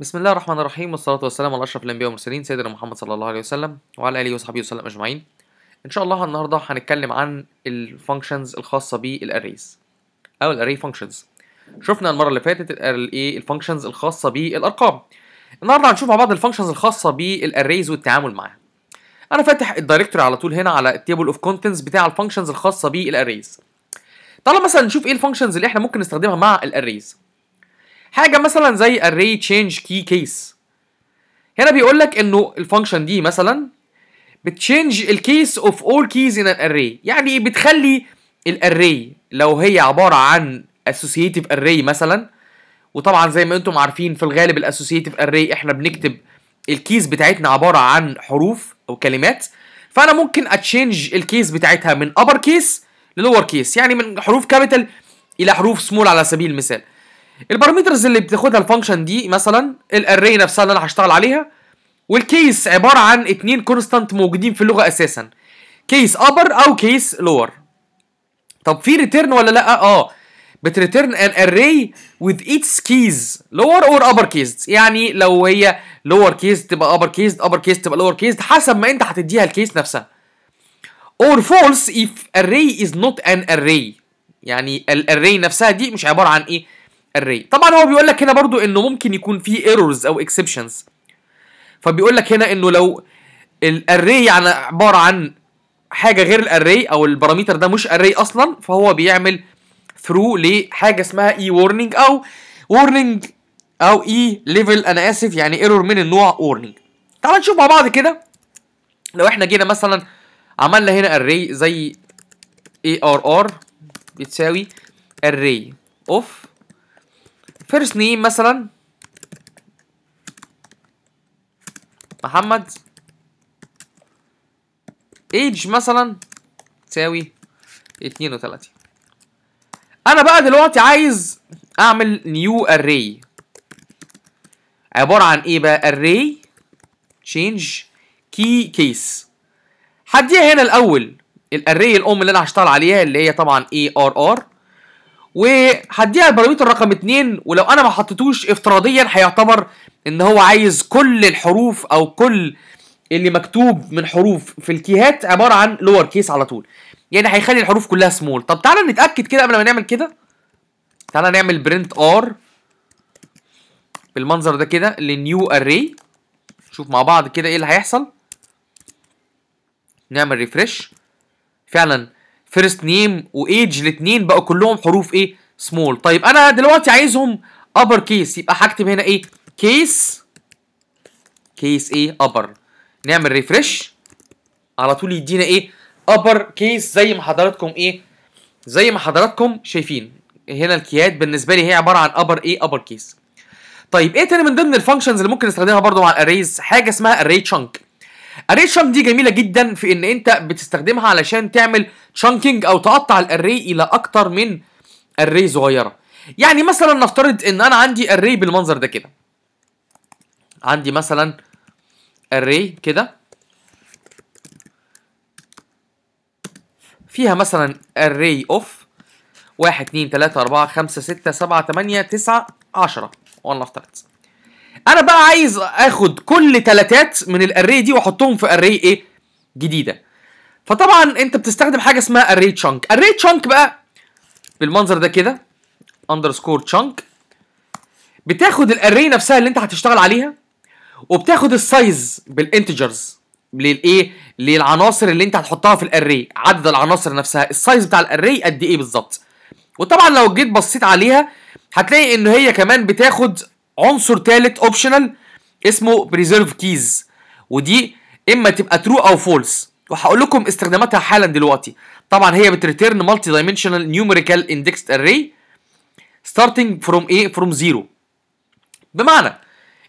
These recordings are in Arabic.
بسم الله الرحمن الرحيم والصلاة والسلام على أشرف الأنبياء والمرسلين سيدنا محمد صلى الله عليه وسلم وعلى آله وصحبه وسلم أجمعين إن شاء الله النهاردة هنتكلم عن الفانكشنز الخاصة بالأريز أو الأري فانكشنز شفنا المرة اللي فاتت الإيه الفانكشنز الخاصة بالأرقام النهاردة هنشوف مع بعض الفانكشنز الخاصة بالأريز والتعامل معاها أنا فاتح الدايركتوري على طول هنا على التيبل أوف كونتنتس بتاع الفانكشنز الخاصة بالأريز تعالى مثلا نشوف إيه الفانكشنز اللي إحنا ممكن نستخدمها مع الأريز حاجه مثلا زي array change key case هنا بيقول لك انه الفانكشن دي مثلا بتشينج الكيس اوف اول كيز ان array يعني إيه بتخلي الاري لو هي عباره عن associative array مثلا وطبعا زي ما انتم عارفين في الغالب الاسوسييتيف اري احنا بنكتب الكيس بتاعتنا عباره عن حروف او كلمات فانا ممكن اتشينج الكيس بتاعتها من ابر كيس للور كيس يعني من حروف كابيتال الى حروف سمول على سبيل المثال البارامترز اللي بتاخدها الفانكشن دي مثلا الاري نفسها اللي انا هشتغل عليها والكيس عباره عن اتنين كونستانت موجودين في اللغه اساسا كيس ابر او كيس لور طب في ريتيرن ولا لا اه بتريتيرن ان array with its keys lower or ابر cased يعني لو هي lower cased تبقى ابر cased ابر cased تبقى لور cased حسب ما انت هتديها الكيس نفسها or false if array is not an array يعني الاري نفسها دي مش عباره عن ايه الري طبعا هو بيقول لك هنا برضو انه ممكن يكون في ايرورز او اكسبشنز فبيقول لك هنا انه لو الاري يعني عباره عن حاجه غير الاري او الباراميتر ده مش اري اصلا فهو بيعمل ثرو لحاجه اسمها اي e warning او warning او اي e ليفل انا اسف يعني ايرور من النوع warning تعال نشوف مع بعض كده لو احنا جينا مثلا عملنا هنا array زي ار ار بتساوي array of فيرست نيم مثلا محمد ايج مثلا تساوي 32 انا بقى دلوقتي عايز اعمل نيو اري عباره عن ايه بقى اري تشينج كي كيس هديها هنا الاول الاري الام اللي انا هشتغل عليها اللي هي طبعا اي ار ار وهديها البراويت الرقم 2 ولو انا ما حطيتوش افتراضيا هيعتبر ان هو عايز كل الحروف او كل اللي مكتوب من حروف في الكيهات عباره عن لور كيس على طول يعني هيخلي الحروف كلها سمول طب تعالى نتاكد كده قبل ما نعمل كده تعالى نعمل برنت ار بالمنظر ده كده لنيو اري نشوف مع بعض كده ايه اللي هيحصل نعمل ريفرش فعلا فيرست نيم وايج الاثنين بقوا كلهم حروف ايه سمول طيب انا دلوقتي عايزهم ابر كيس يبقى هكتب هنا ايه كيس كيس ايه ابر نعمل ريفرش على طول يدينا ايه ابر كيس زي ما حضراتكم ايه زي ما حضراتكم شايفين هنا الكيات بالنسبه لي هي عباره عن ابر ايه ابر كيس طيب ايه تاني من ضمن الفانكشنز اللي ممكن نستخدمها برضو مع الاريز حاجه اسمها اري تشانك الريشن دي جميله جدا في ان انت بتستخدمها علشان تعمل تشانكينج او تقطع الاري الى اكتر من اري صغيره يعني مثلا نفترض ان انا عندي اري بالمنظر ده كده عندي مثلا اري كده فيها مثلا اري اوف 1 2 3 4 5 6 7 8 9 10 ونفترض انا بقى عايز اخد كل تلاتات من الاري دي واحطهم في اري ايه جديده فطبعا انت بتستخدم حاجه اسمها اري تشانك اري تشانك بقى بالمنظر ده كده اندرسكور تشانك بتاخد الاري نفسها اللي انت هتشتغل عليها وبتاخد السايز بالانتجرز للايه للعناصر اللي انت هتحطها في الاري عدد العناصر نفسها السايز بتاع الاري قد ايه بالظبط وطبعا لو جيت بصيت عليها هتلاقي ان هي كمان بتاخد عنصر ثالث اوبشنال اسمه بريزيرف كيز ودي اما تبقى ترو او فولس وهقول لكم استخداماتها حالا دلوقتي طبعا هي بتريتيرن مالتي دايمنشنال نيوميريكال اندكس اري ستارتنج فروم ايه فروم زيرو بمعنى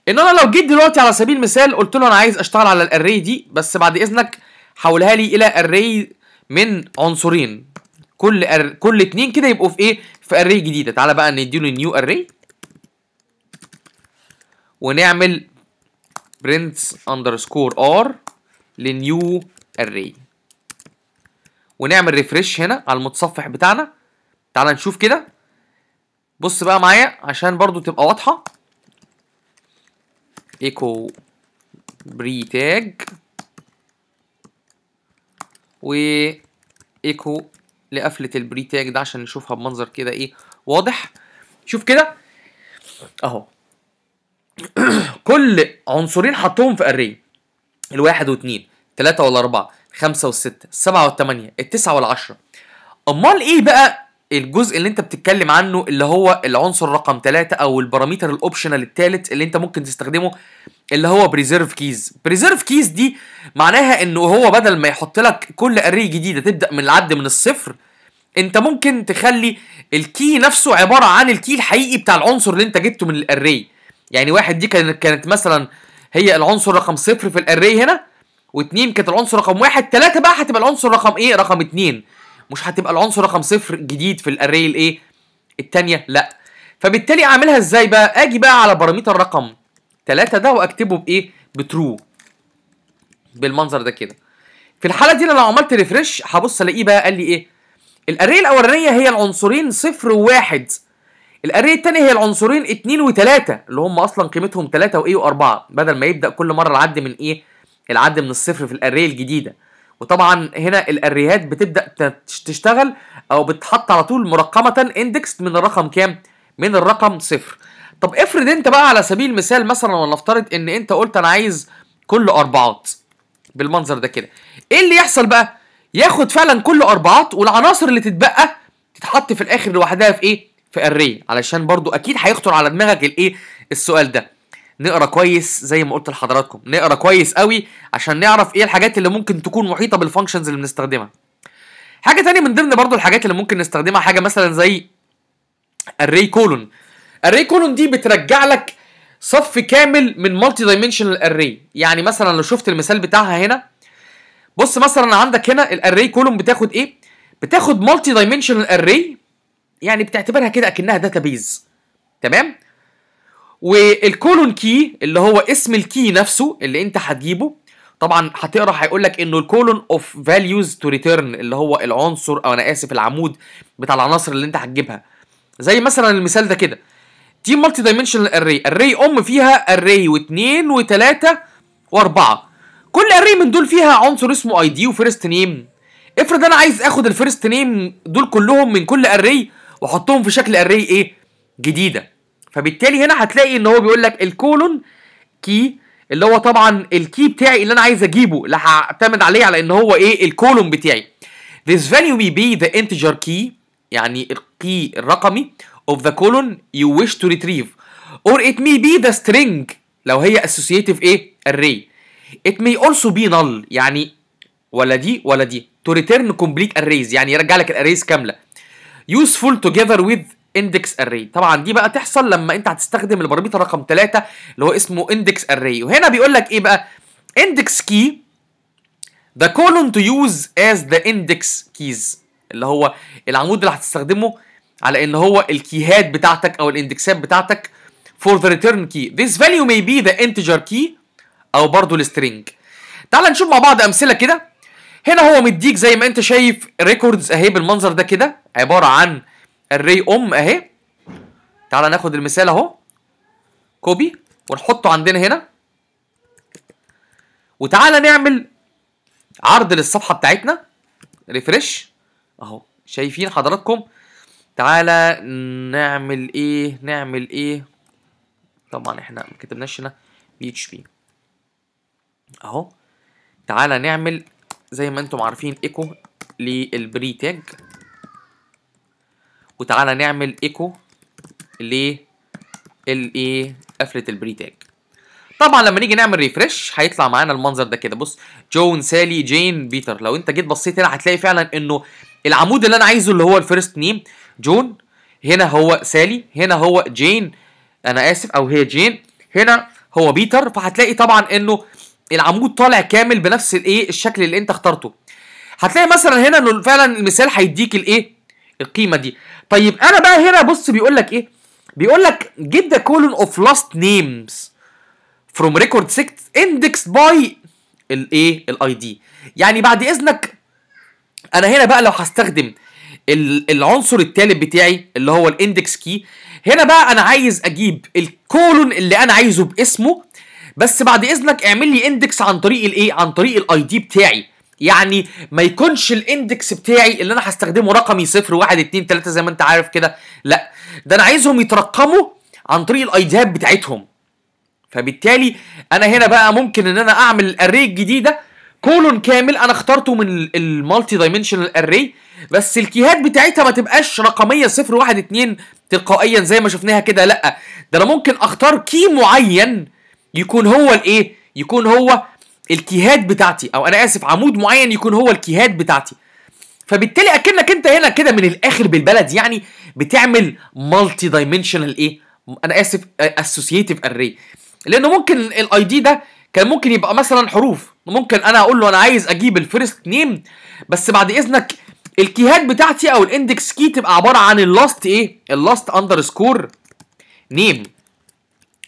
ان انا لو جيت دلوقتي على سبيل المثال قلت له انا عايز اشتغل على الاري دي بس بعد اذنك حولها لي الى اري من عنصرين كل أر... كل اتنين كده يبقوا في ايه في اري جديده تعالى بقى نديله نيو اري ونعمل prints underscore r لنيو array ونعمل ريفرش هنا على المتصفح بتاعنا تعال نشوف كده بص بقى معايا عشان برضو تبقى واضحه ايكو بري تاج و ايكو لقفله البري تاج ده عشان نشوفها بمنظر كده ايه واضح شوف كده اهو كل عنصرين حطهم في اري الواحد واثنين ثلاثة ولا أربعة خمسة والستة السبعة والثمانية التسعة والعشرة أمال إيه بقى الجزء اللي أنت بتتكلم عنه اللي هو العنصر رقم ثلاثة أو الباراميتر الأوبشنال الثالث اللي أنت ممكن تستخدمه اللي هو بريزيرف كيز بريزيرف كيز دي معناها إنه هو بدل ما يحط لك كل أري جديدة تبدأ من العد من الصفر انت ممكن تخلي الكي نفسه عباره عن الكي الحقيقي بتاع العنصر اللي انت جبته من الاري يعني واحد دي كانت كانت مثلا هي العنصر رقم صفر في الاري هنا واثنين كانت العنصر رقم واحد ثلاثه بقى هتبقى العنصر رقم ايه رقم اثنين مش هتبقى العنصر رقم صفر جديد في الاري الايه الثانيه لا فبالتالي اعملها ازاي بقى اجي بقى على باراميتر رقم ثلاثة ده واكتبه بايه بترو بالمنظر ده كده في الحاله دي انا لو عملت ريفرش هبص الاقيه بقى قال لي ايه الاري الاولانيه هي العنصرين صفر وواحد الاري الثاني هي العنصرين 2 و3 اللي هم اصلا قيمتهم 3 وايه و4 بدل ما يبدا كل مره العد من ايه العد من الصفر في الاري الجديده وطبعا هنا الاريهات بتبدا تشتغل او بتحط على طول مرقمه اندكس من الرقم كام من الرقم صفر طب افرض انت بقى على سبيل المثال مثلا ولنفترض ان انت قلت انا عايز كل اربعات بالمنظر ده كده ايه اللي يحصل بقى ياخد فعلا كل اربعات والعناصر اللي تتبقى تتحط في الاخر لوحدها في ايه في array علشان برضو اكيد هيخطر على دماغك الايه السؤال ده نقرا كويس زي ما قلت لحضراتكم نقرا كويس قوي عشان نعرف ايه الحاجات اللي ممكن تكون محيطه بالفانكشنز اللي بنستخدمها حاجه تانية من ضمن برضو الحاجات اللي ممكن نستخدمها حاجه مثلا زي array كولون array كولون دي بترجع لك صف كامل من مالتي دايمنشنال array يعني مثلا لو شفت المثال بتاعها هنا بص مثلا عندك هنا الاري كولون بتاخد ايه بتاخد مالتي دايمنشنال اري يعني بتعتبرها كده اكنها داتا بيز تمام والكولون كي اللي هو اسم الكي نفسه اللي انت هتجيبه طبعا هتقرا هيقول لك انه الكولون اوف فاليوز تو ريتيرن اللي هو العنصر او انا اسف العمود بتاع العناصر اللي انت هتجيبها زي مثلا المثال ده كده دي مالتي دايمنشنال اري اري ام فيها اري واثنين وثلاثه واربعه كل اري من دول فيها عنصر اسمه اي دي وفيرست نيم افرض انا عايز اخد الفيرست نيم دول كلهم من كل اري واحطهم في شكل اري ايه جديده فبالتالي هنا هتلاقي ان هو بيقول لك الكولون كي اللي هو طبعا الكي بتاعي اللي انا عايز اجيبه اللي هعتمد عليه على ان هو ايه الكولون بتاعي this value may be the integer key يعني الكي الرقمي of the colon you wish to retrieve or it may be the string لو هي associative ايه array it may also be null يعني ولا دي ولا دي to return complete arrays يعني يرجع لك الاريز كامله useful together with index array طبعا دي بقى تحصل لما انت هتستخدم البارامتر رقم 3 اللي هو اسمه index array وهنا بيقول لك ايه بقى index key the column to use as the index keys اللي هو العمود اللي هتستخدمه على ان هو الكيهات بتاعتك او الاندكسات بتاعتك for the return key this value may be the integer key او برضه السترينج تعال نشوف مع بعض امثله كده هنا هو مديك زي ما انت شايف ريكوردز اهي بالمنظر ده كده عباره عن الري ام اهي تعال ناخد المثال اهو كوبي ونحطه عندنا هنا وتعالى نعمل عرض للصفحه بتاعتنا ريفرش اهو شايفين حضراتكم تعالى نعمل ايه نعمل ايه طبعا احنا ما كتبناش هنا بي اتش بي اهو تعالى نعمل زي ما انتم عارفين ايكو للبري تاج وتعالى نعمل ايكو للايه قفله البري تاج طبعا لما نيجي نعمل ريفرش هيطلع معانا المنظر ده كده بص جون سالي جين بيتر لو انت جيت بصيت هنا هتلاقي فعلا انه العمود اللي انا عايزه اللي هو الفيرست نيم جون هنا هو سالي هنا هو جين انا اسف او هي جين هنا هو بيتر فهتلاقي طبعا انه العمود طالع كامل بنفس الايه الشكل اللي انت اخترته هتلاقي مثلا هنا انه فعلا المثال هيديك الايه القيمه دي طيب انا بقى هنا بص بيقول لك ايه بيقول لك جيت ذا كولون اوف لاست نيمز فروم ريكورد 6 indexed by الايه الاي دي يعني بعد اذنك انا هنا بقى لو هستخدم العنصر التالت بتاعي اللي هو الاندكس كي هنا بقى انا عايز اجيب الكولون اللي انا عايزه باسمه بس بعد اذنك اعمل لي اندكس عن طريق الايه عن طريق الاي دي بتاعي يعني ما يكونش الاندكس بتاعي اللي انا هستخدمه رقمي 0 1 2 3 زي ما انت عارف كده لا ده انا عايزهم يترقموا عن طريق الايديات بتاعتهم فبالتالي انا هنا بقى ممكن ان انا اعمل الاري الجديده كولون كامل انا اخترته من المالتي دايمنشنال اري بس الكيهات بتاعتها ما تبقاش رقميه 0 1 2 تلقائيا زي ما شفناها كده لا ده انا ممكن اختار كي معين يكون هو الايه يكون هو الكيهات بتاعتي او انا اسف عمود معين يكون هو الكيهات بتاعتي فبالتالي اكنك انت هنا كده من الاخر بالبلد يعني بتعمل مالتي دايمنشنال ايه انا اسف اسوسييتيف اري لانه ممكن الاي دي ده كان ممكن يبقى مثلا حروف ممكن انا اقول له انا عايز اجيب الفيرست نيم بس بعد اذنك الكيهات بتاعتي او الاندكس كي تبقى عباره عن اللاست ايه اللاست اندرسكور نيم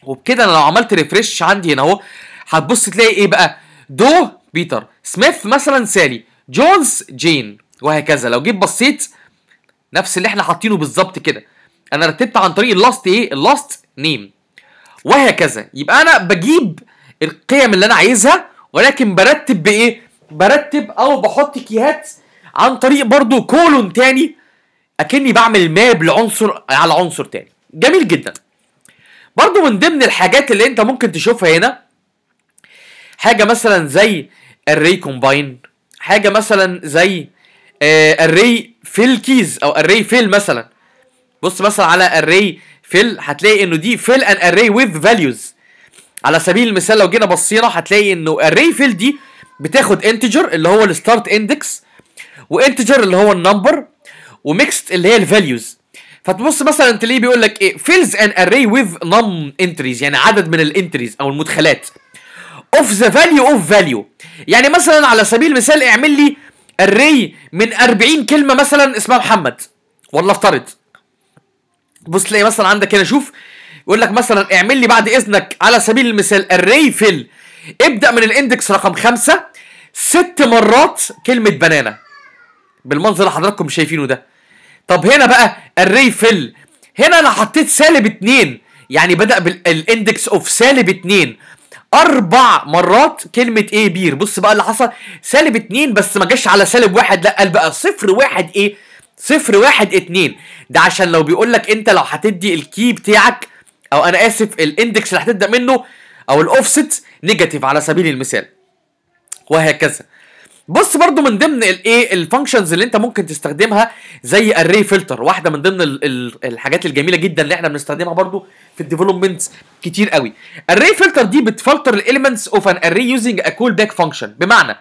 وبكده انا لو عملت ريفرش عندي هنا اهو هتبص تلاقي ايه بقى دو بيتر سميث مثلا سالي جونز جين وهكذا لو جيت بصيت نفس اللي احنا حاطينه بالظبط كده انا رتبت عن طريق اللاست ايه اللاست نيم وهكذا يبقى انا بجيب القيم اللي انا عايزها ولكن برتب بايه برتب او بحط كيهات عن طريق برضو كولون تاني اكني بعمل ماب لعنصر على عنصر تاني جميل جدا برضو من ضمن الحاجات اللي انت ممكن تشوفها هنا حاجه مثلا زي الري كومباين حاجه مثلا زي آه، الري فيل كيز او الري فيل مثلا بص مثلا على الري فيل هتلاقي انه دي فيل ان اري ويز فاليوز على سبيل المثال لو جينا بصينا هتلاقي انه الري فيل دي بتاخد انتجر اللي هو الستارت اندكس وانتجر اللي هو النمبر وميكست اللي هي الفاليوز فتبص مثلا تلاقيه بيقول لك ايه fills an array with num entries يعني عدد من الانتريز او المدخلات of the value of value يعني مثلا على سبيل المثال اعمل لي array من 40 كلمه مثلا اسمها محمد والله افترض بص تلاقي مثلا عندك هنا شوف يقول لك مثلا اعمل لي بعد اذنك على سبيل المثال array fill ابدا من الاندكس رقم خمسة ست مرات كلمه بنانا بالمنظر اللي حضراتكم شايفينه ده طب هنا بقى الري فل هنا انا حطيت سالب 2 يعني بدا بالاندكس اوف سالب 2 اربع مرات كلمه ايه بير بص بقى اللي حصل سالب 2 بس ما جاش على سالب 1 لا قال بقى صفر 1 ايه صفر 1 2 ده عشان لو بيقول لك انت لو هتدي الكي بتاعك او انا اسف الاندكس اللي هتبدا منه او الاوفست نيجاتيف على سبيل المثال وهكذا بص برضو من ضمن الايه الفانكشنز اللي انت ممكن تستخدمها زي الري فلتر واحده من ضمن الحاجات الجميله جدا اللي احنا بنستخدمها برضو في الديفلوبمنت كتير قوي الري فلتر دي بتفلتر الاليمنتس اوف ان اري يوزنج ا كول باك فانكشن بمعنى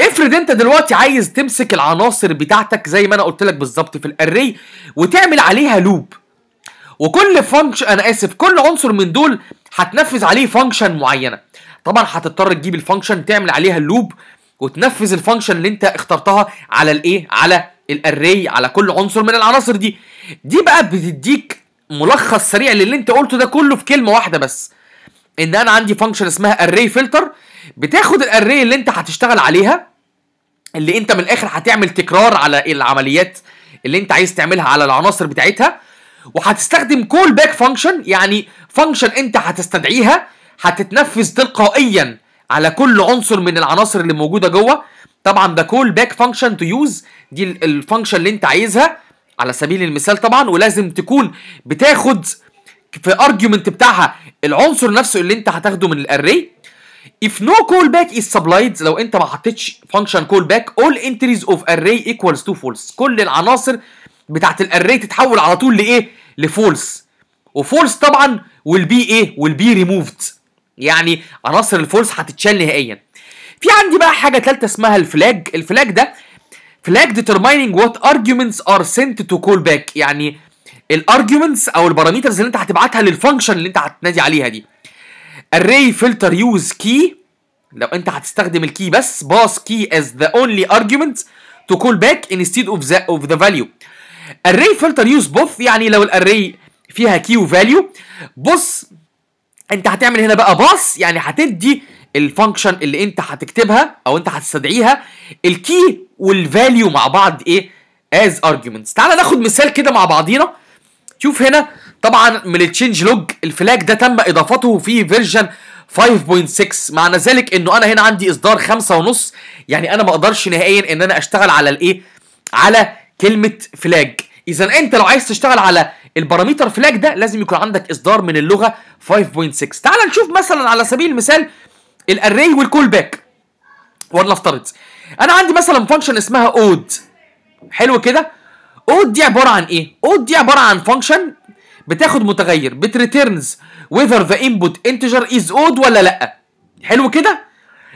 افرض انت دلوقتي عايز تمسك العناصر بتاعتك زي ما انا قلت لك بالظبط في الاري وتعمل عليها لوب وكل فانكشن انا اسف كل عنصر من دول هتنفذ عليه فانكشن معينه طبعا هتضطر تجيب الفانكشن تعمل عليها اللوب وتنفذ الفانكشن اللي انت اخترتها على الايه على الاري على كل عنصر من العناصر دي دي بقى بتديك ملخص سريع للي انت قلته ده كله في كلمه واحده بس ان انا عندي فانكشن اسمها اري فلتر بتاخد الاري اللي انت هتشتغل عليها اللي انت من الاخر هتعمل تكرار على العمليات اللي انت عايز تعملها على العناصر بتاعتها وهتستخدم كول باك فانكشن يعني فانكشن انت هتستدعيها هتتنفذ تلقائيا على كل عنصر من العناصر اللي موجوده جوه طبعا ده كول باك فانكشن تو يوز دي الفانكشن اللي انت عايزها على سبيل المثال طبعا ولازم تكون بتاخد في ارجيومنت بتاعها العنصر نفسه اللي انت هتاخده من الاري if no callback is supplied لو انت ما حطيتش function callback all entries of array equals to false كل العناصر بتاعت الاري تتحول على طول لايه لفولس وفولس طبعا will be ايه will be removed يعني عناصر الفورس هتتشال نهائيا في عندي بقى حاجه ثالثه اسمها الفلاج الفلاج ده فلاج ديترمايننج وات ارجيومنتس ار سنت تو كول باك يعني الارجيومنتس او الباراميترز اللي انت هتبعتها للفانكشن اللي انت هتنادي عليها دي array filter use key لو انت هتستخدم الكي بس باس كي از ذا اونلي ارجيومنت تو كول باك انستيد اوف ذا اوف ذا فاليو array filter use both يعني لو الاري فيها كي وفاليو بص انت هتعمل هنا بقى باص يعني هتدي الفانكشن اللي انت هتكتبها او انت هتستدعيها الكي والفاليو مع بعض ايه از ارجيومنتس تعال ناخد مثال كده مع بعضينا شوف هنا طبعا من التشينج لوج الفلاج ده تم اضافته في فيرجن 5.6 معنى ذلك انه انا هنا عندي اصدار 5.5 يعني انا ما اقدرش نهائيا ان انا اشتغل على الايه على كلمه فلاج اذا انت لو عايز تشتغل على الباراميتر فلاج ده لازم يكون عندك اصدار من اللغه 5.6 تعال نشوف مثلا على سبيل المثال الاري والكول باك ولنفترض انا عندي مثلا فانكشن اسمها اود حلو كده اود دي عباره عن ايه اود دي عباره عن فانكشن بتاخد متغير بتريتيرنز whether the input integer is odd ولا لا حلو كده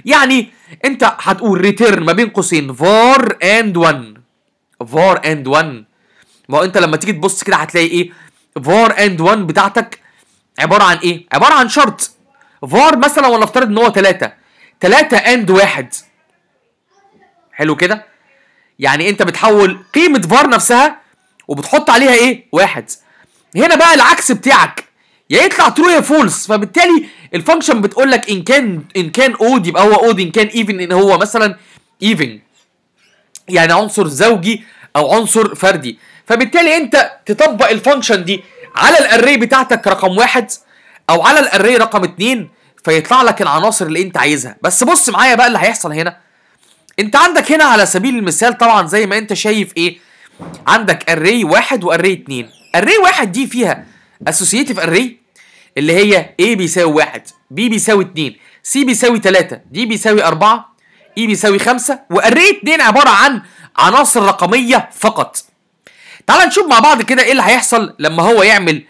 يعني انت هتقول ريتيرن ما بين قوسين var and 1 var and 1 ما هو انت لما تيجي تبص كده هتلاقي ايه فار اند 1 بتاعتك عباره عن ايه عباره عن شرط فار مثلا ولا افترض ان هو 3 3 اند 1 حلو كده يعني انت بتحول قيمه فار نفسها وبتحط عليها ايه واحد هنا بقى العكس بتاعك يا يطلع ترو يا فولس فبالتالي الفانكشن بتقول لك ان كان ان كان اود يبقى هو اود ان كان ايفن ان هو مثلا ايفن يعني عنصر زوجي او عنصر فردي فبالتالي انت تطبق الفانكشن دي على الاري بتاعتك رقم واحد او على الاري رقم اتنين فيطلع لك العناصر اللي انت عايزها بس بص معايا بقى اللي هيحصل هنا انت عندك هنا على سبيل المثال طبعا زي ما انت شايف ايه عندك اري واحد واري اتنين اري واحد دي فيها اسوسيتيف اري اللي هي A بيساوي واحد B بيساوي اتنين C بيساوي تلاتة D بيساوي اربعة E بيساوي خمسة واري اتنين عبارة عن عناصر رقمية فقط تعال نشوف مع بعض كده ايه اللي هيحصل لما هو يعمل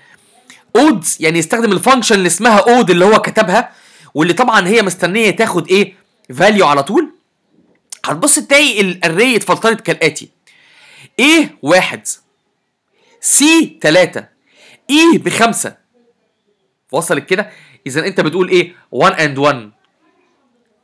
اودز يعني يستخدم الفانكشن اللي اسمها اود اللي هو كتبها واللي طبعا هي مستنيه تاخد ايه فاليو على طول هتبص تلاقي الاري اتفلترت كالاتي ايه واحد سي 3 اي بخمسة وصلت كده اذا انت بتقول ايه 1 اند 1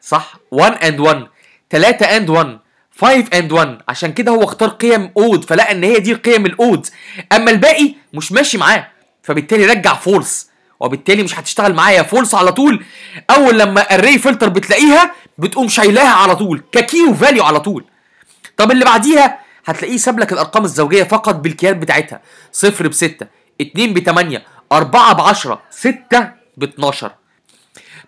صح 1 اند 1 3 اند 1 5 اند 1 عشان كده هو اختار قيم اود فلقى ان هي دي القيم الاود اما الباقي مش ماشي معاه فبالتالي رجع فولس وبالتالي مش هتشتغل معايا فولس على طول اول لما الري فلتر بتلاقيها بتقوم شايلاها على طول ككيو فاليو على طول طب اللي بعديها هتلاقيه ساب لك الارقام الزوجيه فقط بالكيان بتاعتها 0 ب 6 2 ب 8 4 ب 10 6 ب 12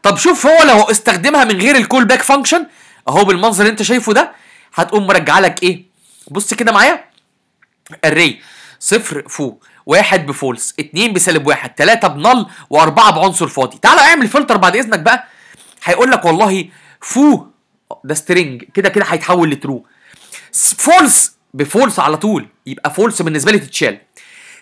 طب شوف هو لو استخدمها من غير الكول باك فانكشن اهو بالمنظر اللي انت شايفه ده هتقوم مرجعه لك ايه بص كده معايا الري صفر فو واحد بفولس اتنين بسالب واحد تلاتة بنل واربعة بعنصر فاضي تعالى اعمل فلتر بعد اذنك بقى هيقول لك والله فو ده سترينج كده كده هيتحول لترو فولس بفولس على طول يبقى فولس بالنسبه لي تتشال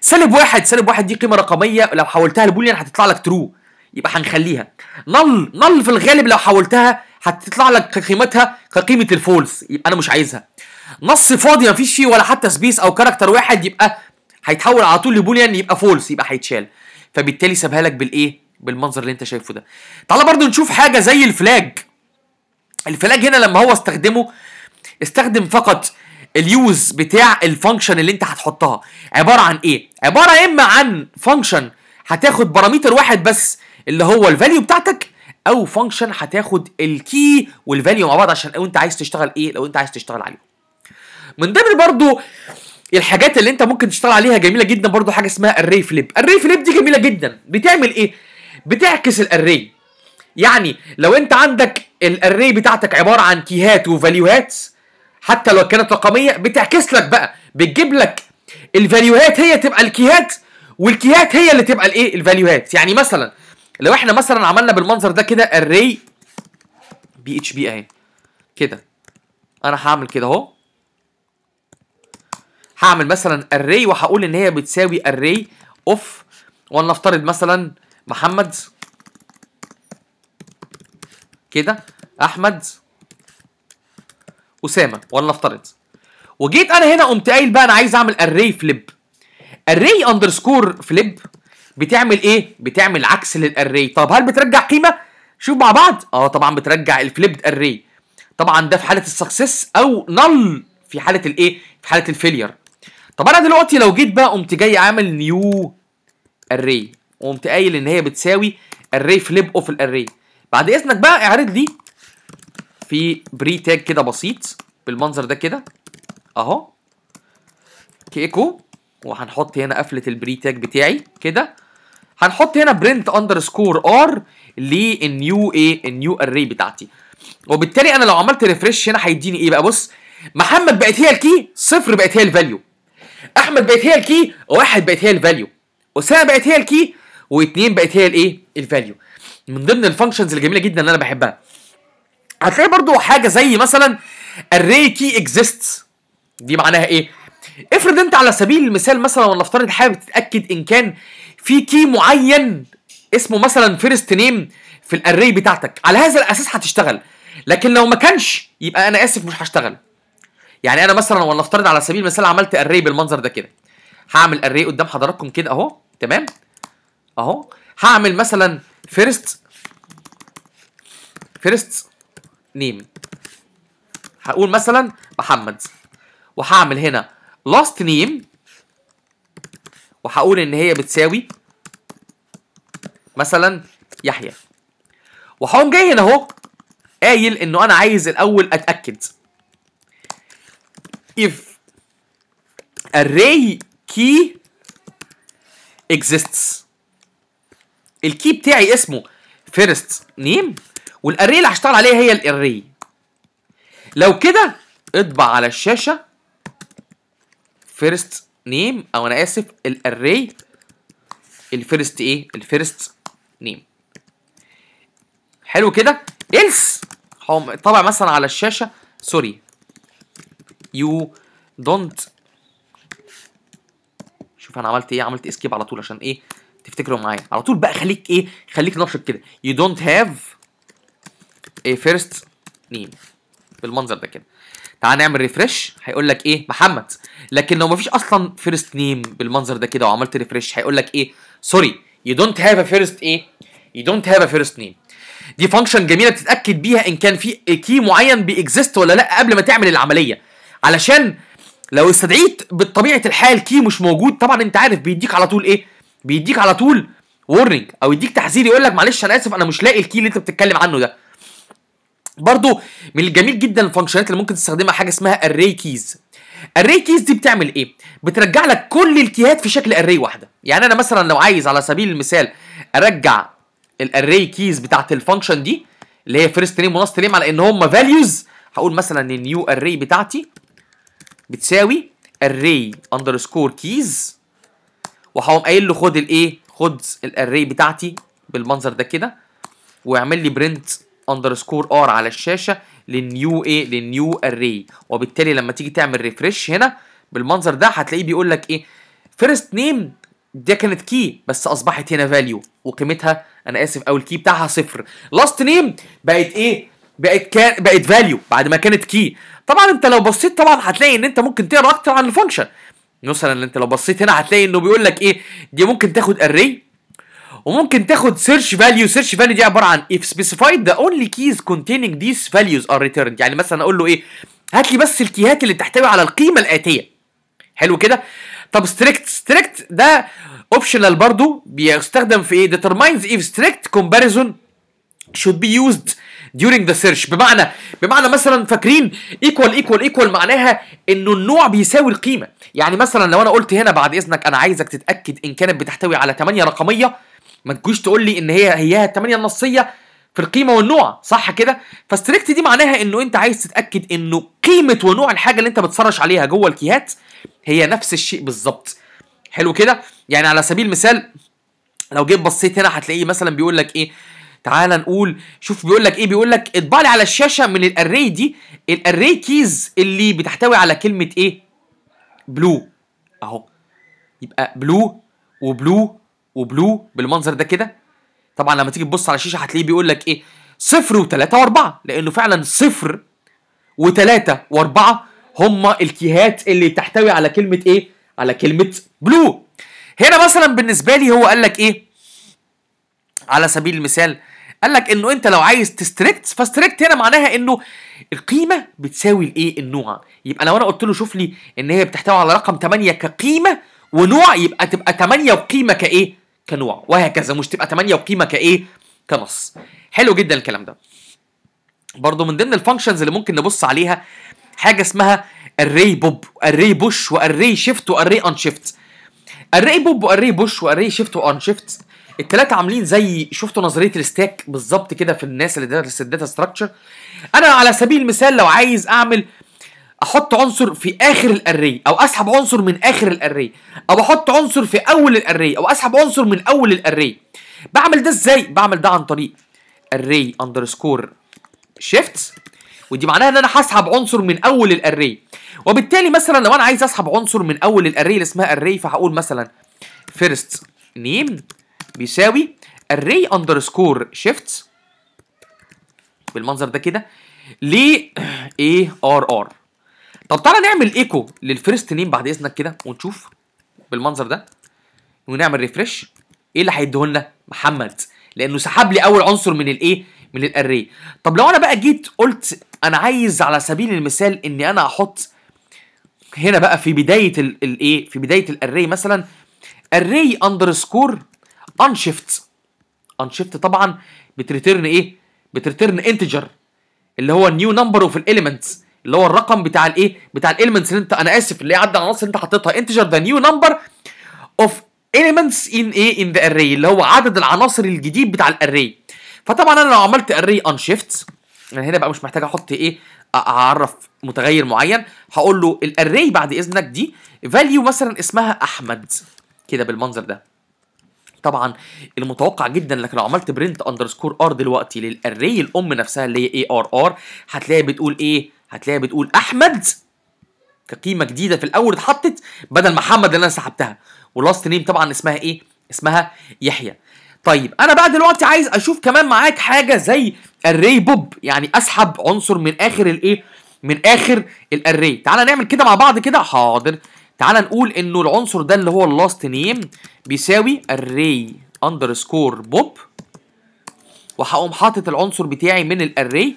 سالب واحد سالب واحد دي قيمه رقميه لو حولتها لبوليان هتطلع لك ترو يبقى هنخليها نل نل في الغالب لو حولتها هتطلع لك قيمتها كقيمه الفولس يبقى انا مش عايزها نص فاضي ما فيش فيه ولا حتى سبيس او كاركتر واحد يبقى هيتحول على طول لبوليان يبقى فولس يبقى هيتشال فبالتالي سابها لك بالايه بالمنظر اللي انت شايفه ده تعال برضو نشوف حاجه زي الفلاج الفلاج هنا لما هو استخدمه استخدم فقط اليوز بتاع الفانكشن اللي انت هتحطها عباره عن ايه عباره اما عن فانكشن هتاخد باراميتر واحد بس اللي هو الفاليو بتاعتك او فانكشن هتاخد الكي والفاليو مع بعض عشان لو انت عايز تشتغل ايه لو انت عايز تشتغل عليهم من ضمن برضو الحاجات اللي انت ممكن تشتغل عليها جميله جدا برضو حاجه اسمها الري فليب الري فليب دي جميله جدا بتعمل ايه بتعكس الاري يعني لو انت عندك الاري بتاعتك عباره عن كيهات وفاليوهات حتى لو كانت رقميه بتعكس لك بقى بتجيب لك الفاليوهات هي تبقى الكيهات والكيهات هي اللي تبقى الايه الفاليوهات يعني مثلا لو احنا مثلا عملنا بالمنظر ده كده array بي اتش بي اهي كده انا هعمل كده اهو هعمل مثلا array وهقول ان هي بتساوي array اوف ولنفترض مثلا محمد كده احمد اسامه ولنفترض وجيت انا هنا قمت قايل بقى انا عايز اعمل array فليب array اندرسكور فليب بتعمل ايه بتعمل عكس للاري طب هل بترجع قيمه شوف مع بعض اه طبعا بترجع الفليبد اري طبعا ده في حاله السكسس او نل في حاله الايه في حاله الفيلير طب انا دلوقتي لو جيت بقى قمت جاي عامل نيو اري وقمت قايل ان هي بتساوي اري فليب اوف الاري بعد اذنك بقى اعرض لي في بري تاج كده بسيط بالمنظر ده كده اهو كيكو وهنحط هنا قفله البري تاج بتاعي كده هنحط هنا برنت اندر سكور ار للنيو ايه النيو اري بتاعتي وبالتالي انا لو عملت ريفرش هنا هيديني ايه بقى بص محمد بقت هي الكي صفر بقت هي الفاليو احمد بقت هي الكي واحد بقت هي الفاليو اسامه بقت هي الكي واثنين بقت هي الايه الفاليو من ضمن الفانكشنز الجميله جدا اللي انا بحبها هتلاقي برضو حاجه زي مثلا الري كي اكزيست دي معناها ايه افرض انت على سبيل المثال مثلا ولنفترض حابب تتاكد ان كان في كي معين اسمه مثلا فيرست نيم في الاري بتاعتك على هذا الاساس هتشتغل لكن لو ما كانش يبقى انا اسف مش هشتغل يعني انا مثلا ولنفترض على سبيل المثال عملت اري بالمنظر ده كده هعمل اري قدام حضراتكم كده اهو تمام اهو هعمل مثلا فيرست فيرست نيم هقول مثلا محمد وهعمل هنا لاست نيم وهقول ان هي بتساوي مثلا يحيى وهقوم جاي هنا اهو قايل انه انا عايز الاول اتاكد if array key exists الكي بتاعي اسمه first name والاري اللي هشتغل عليها هي الاري لو كده اطبع على الشاشه first نيم او انا اسف الاري الفيرست ايه الفيرست نيم حلو كده إلس طبعا مثلا على الشاشه سوري يو دونت شوف انا عملت ايه عملت اسكيب على طول عشان ايه تفتكروا معايا على طول بقى خليك ايه خليك نشط كده يو دونت هاف ايه فيرست نيم بالمنظر ده كده تعال نعمل ريفرش هيقول لك ايه محمد لكن لو مفيش اصلا فيرست نيم بالمنظر ده كده وعملت ريفرش هيقول لك ايه سوري يو دونت هاف ا فيرست ايه يو دونت هاف ا فيرست نيم دي فانكشن جميله تتاكد بيها ان كان في كي معين بيكزيست ولا لا قبل ما تعمل العمليه علشان لو استدعيت بطبيعه الحال كي مش موجود طبعا انت عارف بيديك على طول ايه بيديك على طول ورنينج او يديك تحذير يقول لك معلش انا اسف انا مش لاقي الكي اللي انت بتتكلم عنه ده برضو من الجميل جدا الفانكشنات اللي ممكن تستخدمها حاجه اسمها Array كيز الري كيز دي بتعمل ايه بترجع لك كل الكيهات في شكل اري واحده يعني انا مثلا لو عايز على سبيل المثال ارجع الاري كيز بتاعت الفانكشن دي اللي هي فيرست نيم ولاست نيم على ان هم فاليوز هقول مثلا النيو اري بتاعتي بتساوي Array اندرسكور كيز وهقوم قايل له خد الايه خد الاري بتاعتي بالمنظر ده كده واعمل لي برنت اندرسكور ار على الشاشه للنيو ايه للنيو اري وبالتالي لما تيجي تعمل ريفرش هنا بالمنظر ده هتلاقيه بيقول لك ايه فيرست نيم دي كانت كي بس اصبحت هنا فاليو وقيمتها انا اسف او الكي بتاعها صفر لاست نيم بقت ايه بقت كان بقت فاليو بعد ما كانت كي طبعا انت لو بصيت طبعا هتلاقي ان انت ممكن تقرا اكتر عن الفانكشن مثلا انت لو بصيت هنا هتلاقي انه بيقول لك ايه دي ممكن تاخد اري وممكن تاخد سيرش فاليو سيرش فاليو دي عباره عن if specified the only keys containing these values are returned يعني مثلا اقول له ايه هات لي بس الكيهات اللي بتحتوي على القيمه الاتيه حلو كده طب ستريكت ستريكت ده اوبشنال برضو بيستخدم في ايه determines if strict comparison should be used during the search بمعنى بمعنى مثلا فاكرين ايكوال ايكوال ايكوال معناها انه النوع بيساوي القيمه يعني مثلا لو انا قلت هنا بعد اذنك انا عايزك تتاكد ان كانت بتحتوي على 8 رقميه ما تجيش تقول لي ان هي هيها الثمانيه النصيه في القيمه والنوع صح كده فاستريكت دي معناها انه انت عايز تتاكد انه قيمه ونوع الحاجه اللي انت بتصرش عليها جوه الكيهات هي نفس الشيء بالظبط حلو كده يعني على سبيل المثال لو جيت بصيت هنا هتلاقيه مثلا بيقول لك ايه تعال نقول شوف بيقول لك ايه بيقول لك اطبع لي على الشاشه من الاري دي الاري كيز اللي بتحتوي على كلمه ايه بلو اهو يبقى بلو وبلو وبلو بالمنظر ده كده طبعا لما تيجي تبص على الشاشه هتلاقيه بيقول لك ايه صفر وثلاثة وأربعة لأنه فعلا صفر وثلاثة وأربعة هما الكيهات اللي تحتوي على كلمة إيه؟ على كلمة بلو هنا مثلا بالنسبة لي هو قال لك إيه؟ على سبيل المثال قال لك إنه أنت لو عايز تستريكت فاستريكت هنا معناها إنه القيمة بتساوي الإيه؟ النوع يبقى لو أنا قلت له شوف لي إن هي بتحتوي على رقم 8 كقيمة ونوع يبقى تبقى 8 وقيمة كإيه؟ كنوع وهكذا مش تبقى 8 وقيمه كايه كنص حلو جدا الكلام ده برضو من ضمن الفانكشنز اللي ممكن نبص عليها حاجه اسمها الري بوب الري بوش والري شيفت والري ان شيفت الري بوب والري بوش والري شيفت وان شيفت التلاتة عاملين زي شفتوا نظريه الستاك بالظبط كده في الناس اللي درست الداتا ستراكشر انا على سبيل المثال لو عايز اعمل احط عنصر في اخر الاري او اسحب عنصر من اخر الاري او احط عنصر في اول الاري او اسحب عنصر من اول الاري بعمل ده ازاي بعمل ده عن طريق array underscore شيفت ودي معناها ان انا هسحب عنصر من اول الاري وبالتالي مثلا لو انا عايز اسحب عنصر من اول الاري اللي اسمها اري فهقول مثلا first name بيساوي array underscore شيفت بالمنظر ده كده ل ار ار طب تعالى نعمل ايكو للفيرست نيم بعد اذنك كده ونشوف بالمنظر ده ونعمل ريفرش ايه اللي هيديه لنا محمد لانه سحب لي اول عنصر من الايه من الاري طب لو انا بقى جيت قلت انا عايز على سبيل المثال اني انا احط هنا بقى في بدايه الايه في بدايه الاري مثلا اري اندرسكور انشيفت انشيفت طبعا بتريتيرن ايه بتريتيرن انتجر اللي هو النيو نمبر اوف الاليمنتس اللي هو الرقم بتاع الايه بتاع الاليمنتس اللي انت انا اسف اللي هي عدد العناصر اللي انت حطيتها انتجر ذا نيو نمبر اوف elements in a in the array اللي هو عدد العناصر الجديد بتاع الاري فطبعا انا لو عملت اري ان شيفت يعني هنا بقى مش محتاج احط ايه اعرف متغير معين هقول له الاري بعد اذنك دي فاليو مثلا اسمها احمد كده بالمنظر ده طبعا المتوقع جدا انك لو عملت برنت اندرسكور ار دلوقتي للاري الام نفسها اللي هي اي ار ار هتلاقي بتقول ايه هتلاقيها بتقول احمد كقيمه جديده في الاول اتحطت بدل محمد اللي انا سحبتها ولاست نيم طبعا اسمها ايه اسمها يحيى طيب انا بقى دلوقتي عايز اشوف كمان معاك حاجه زي الري بوب يعني اسحب عنصر من اخر الايه من اخر الاري تعالى نعمل كده مع بعض كده حاضر تعالى نقول انه العنصر ده اللي هو اللاست نيم بيساوي الري اندرسكور بوب وهقوم حاطط العنصر بتاعي من الاري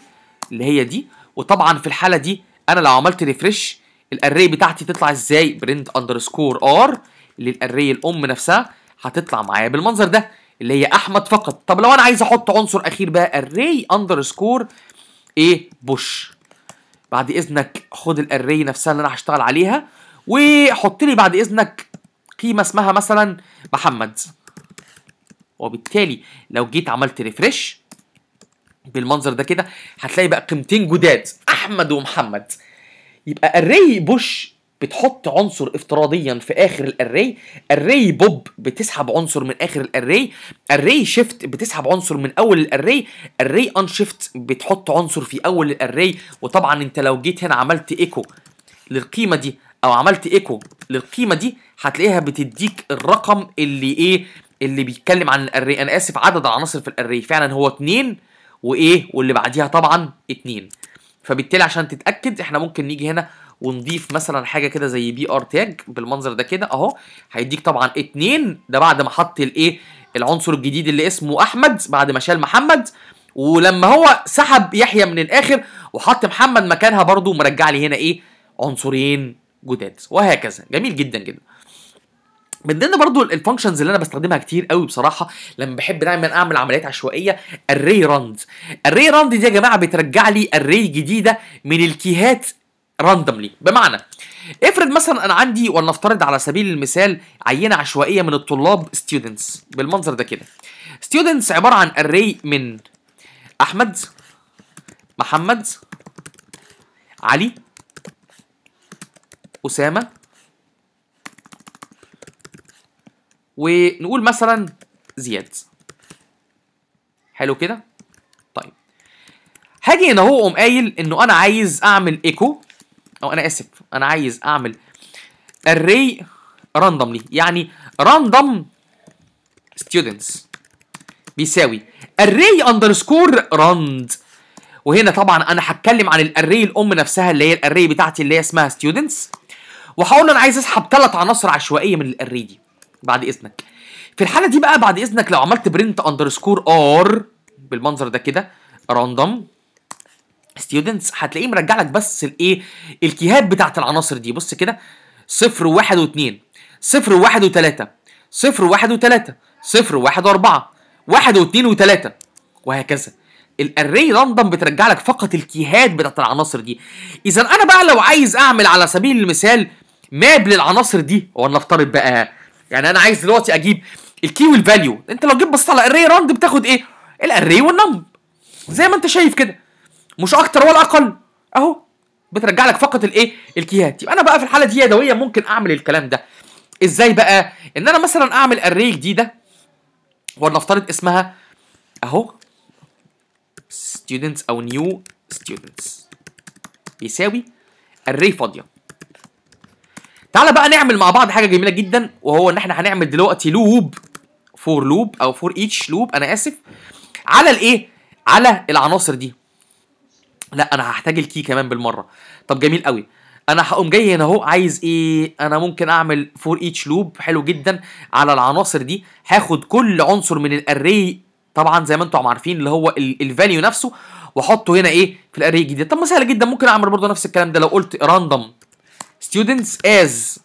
اللي هي دي وطبعا في الحاله دي انا لو عملت ريفرش الاري بتاعتي تطلع ازاي برنت اندرسكور ار للاري الام نفسها هتطلع معايا بالمنظر ده اللي هي احمد فقط طب لو انا عايز احط عنصر اخير بقى اري اندرسكور ايه بوش بعد اذنك خد الاري نفسها اللي انا هشتغل عليها وحط لي بعد اذنك قيمه اسمها مثلا محمد وبالتالي لو جيت عملت ريفرش بالمنظر ده كده هتلاقي بقى قيمتين جداد احمد ومحمد يبقى الري بوش بتحط عنصر افتراضيا في اخر الاري الري بوب بتسحب عنصر من اخر الاري الري شيفت بتسحب عنصر من اول الاري الري ان شيفت بتحط عنصر في اول الاري وطبعا انت لو جيت هنا عملت ايكو للقيمه دي او عملت ايكو للقيمه دي هتلاقيها بتديك الرقم اللي ايه اللي بيتكلم عن الاري انا اسف عدد العناصر في الاري فعلا هو 2 وايه واللي بعديها طبعا اتنين فبالتالي عشان تتاكد احنا ممكن نيجي هنا ونضيف مثلا حاجه كده زي بي ار تاج بالمنظر ده كده اهو هيديك طبعا اتنين ده بعد ما حط الايه العنصر الجديد اللي اسمه احمد بعد ما شال محمد ولما هو سحب يحيى من الاخر وحط محمد مكانها برضو مرجع لي هنا ايه عنصرين جداد وهكذا جميل جدا جدا من ضمن برضو الفانكشنز اللي انا بستخدمها كتير قوي بصراحه لما بحب دايما اعمل عمليات عشوائيه الري راند الري راند دي يا جماعه بترجع لي الري جديده من الكيهات راندملي بمعنى افرض مثلا انا عندي ولنفترض على سبيل المثال عينه عشوائيه من الطلاب ستودنتس بالمنظر ده كده ستودنتس عباره عن الري من احمد محمد علي اسامه ونقول مثلا زياد حلو كده طيب هاجي هنا اهو اقوم قايل انه انا عايز اعمل ايكو او انا اسف انا عايز اعمل array randomly يعني random students بيساوي array underscore rand وهنا طبعا انا هتكلم عن الاري الام نفسها اللي هي الاري بتاعتي اللي هي اسمها students وهقول انا عايز اسحب ثلاث عناصر عشوائيه من الاري دي بعد اذنك في الحاله دي بقى بعد اذنك لو عملت برنت اندرسكور ار بالمنظر ده كده راندوم ستودنتس هتلاقيه مرجع لك بس الايه الكيهات بتاعت العناصر دي بص كده صفر و1 و2 0 و1 و3 0 و1 و3 0 و1 و4 1 و 2 صفر و 1 و 3 صفر و 1 و 3 صفر و 1 و 4 1 و 2 و 3 وهكذا الاري راندوم بترجع لك فقط الكيهات بتاعت العناصر دي اذا انا بقى لو عايز اعمل على سبيل المثال ماب للعناصر دي ولنفترض بقى يعني انا عايز دلوقتي اجيب الكي والفاليو انت لو جيت بصيت على الاري راند بتاخد ايه الاري والنم زي ما انت شايف كده مش اكتر ولا اقل اهو بترجع لك فقط الايه الكيهات يبقى انا بقى في الحاله دي يدويا ممكن اعمل الكلام ده ازاي بقى ان انا مثلا اعمل اري جديده ولنفترض اسمها اهو students او new students بيساوي array فاضيه تعالى بقى نعمل مع بعض حاجه جميله جدا وهو ان احنا هنعمل دلوقتي لوب فور لوب او فور ايتش لوب انا اسف على الايه على العناصر دي لا انا هحتاج الكي كمان بالمره طب جميل قوي انا هقوم جاي هنا اهو عايز ايه انا ممكن اعمل فور ايتش لوب حلو جدا على العناصر دي هاخد كل عنصر من الاري طبعا زي ما انتم عارفين اللي هو الفاليو نفسه واحطه هنا ايه في الاري الجديده طب ما سهله جدا ممكن اعمل برضه نفس الكلام ده لو قلت راندوم students as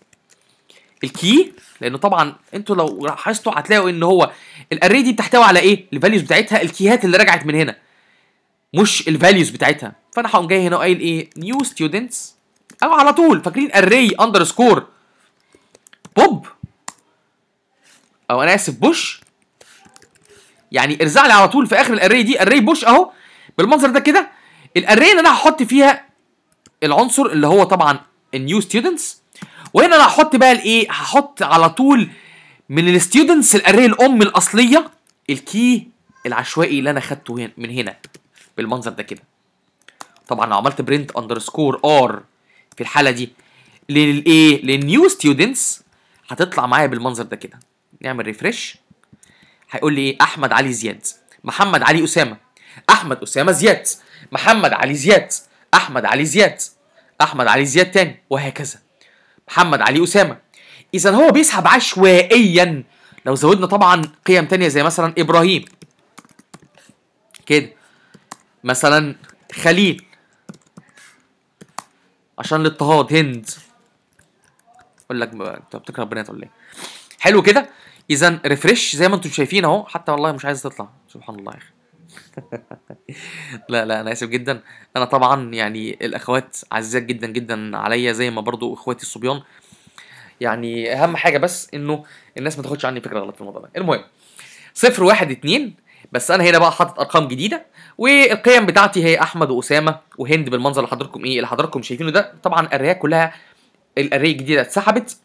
الكي لانه طبعا انتوا لو لاحظتوا هتلاقوا ان هو الاري دي بتحتوي على ايه الفاليوز بتاعتها الكيهات اللي رجعت من هنا مش الفاليوز بتاعتها فانا هقوم جاي هنا وقايل ايه نيو ستودنتس او على طول فاكرين اري اندرسكور بوب او انا اسف بوش يعني ارزع لي على طول في اخر الاري دي اري بوش اهو بالمنظر ده كده الاري اللي انا هحط فيها العنصر اللي هو طبعا النيو ستودنتس وهنا انا هحط بقى الايه هحط على طول من الستودنتس الاري الام الاصليه الكي العشوائي اللي انا خدته من هنا بالمنظر ده كده طبعا لو عملت برنت اندرسكور ار في الحاله دي للايه للنيو ستودنتس هتطلع معايا بالمنظر ده كده نعمل ريفرش هيقول لي ايه احمد علي زياد محمد علي اسامه احمد اسامه زياد محمد علي زياد احمد علي زياد احمد علي زياد تاني وهكذا محمد علي اسامه اذا هو بيسحب عشوائيا لو زودنا طبعا قيم تانية زي مثلا ابراهيم كده مثلا خليل عشان الاضطهاد هند اقول لك انت بتكره بنات ولا ايه حلو كده اذا ريفرش زي ما انتم شايفين اهو حتى والله مش عايز تطلع سبحان الله يا اخي لا لا انا اسف جدا انا طبعا يعني الاخوات عزيزات جدا جدا عليا زي ما برضو اخواتي الصبيان يعني اهم حاجه بس انه الناس ما تاخدش عني فكره غلط في الموضوع ده المهم صفر واحد اتنين بس انا هنا بقى حاطط ارقام جديده والقيم بتاعتي هي احمد واسامه وهند بالمنظر اللي حضراتكم ايه اللي حضراتكم شايفينه ده طبعا الارياء كلها الارياء الجديده اتسحبت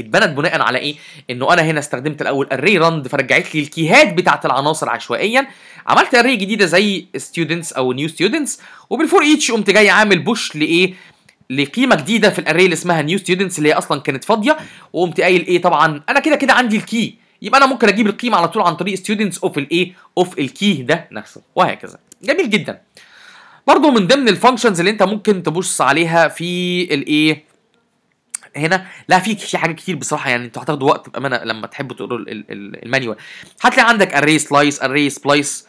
اتبنت بناء على ايه؟ انه انا هنا استخدمت الاول اري راند فرجعت لي الكيهات بتاعه العناصر عشوائيا عملت اري جديده زي ستودنتس او نيو ستودنتس وبالفور ايتش قمت جاي عامل بوش لايه؟ لقيمه جديده في الاري اللي اسمها نيو ستودنتس اللي هي اصلا كانت فاضيه وقمت قايل ايه طبعا انا كده كده عندي الكي يبقى انا ممكن اجيب القيمه على طول عن طريق ستودنتس اوف الايه؟ اوف الكي ده نفسه وهكذا جميل جدا برضه من ضمن الفانكشنز اللي انت ممكن تبص عليها في الايه هنا لا في في حاجات كتير بصراحه يعني انتوا هتاخدوا وقت بامانه لما تحبوا تقروا المانيوال هتلاقي عندك اري سلايس اري سبلايس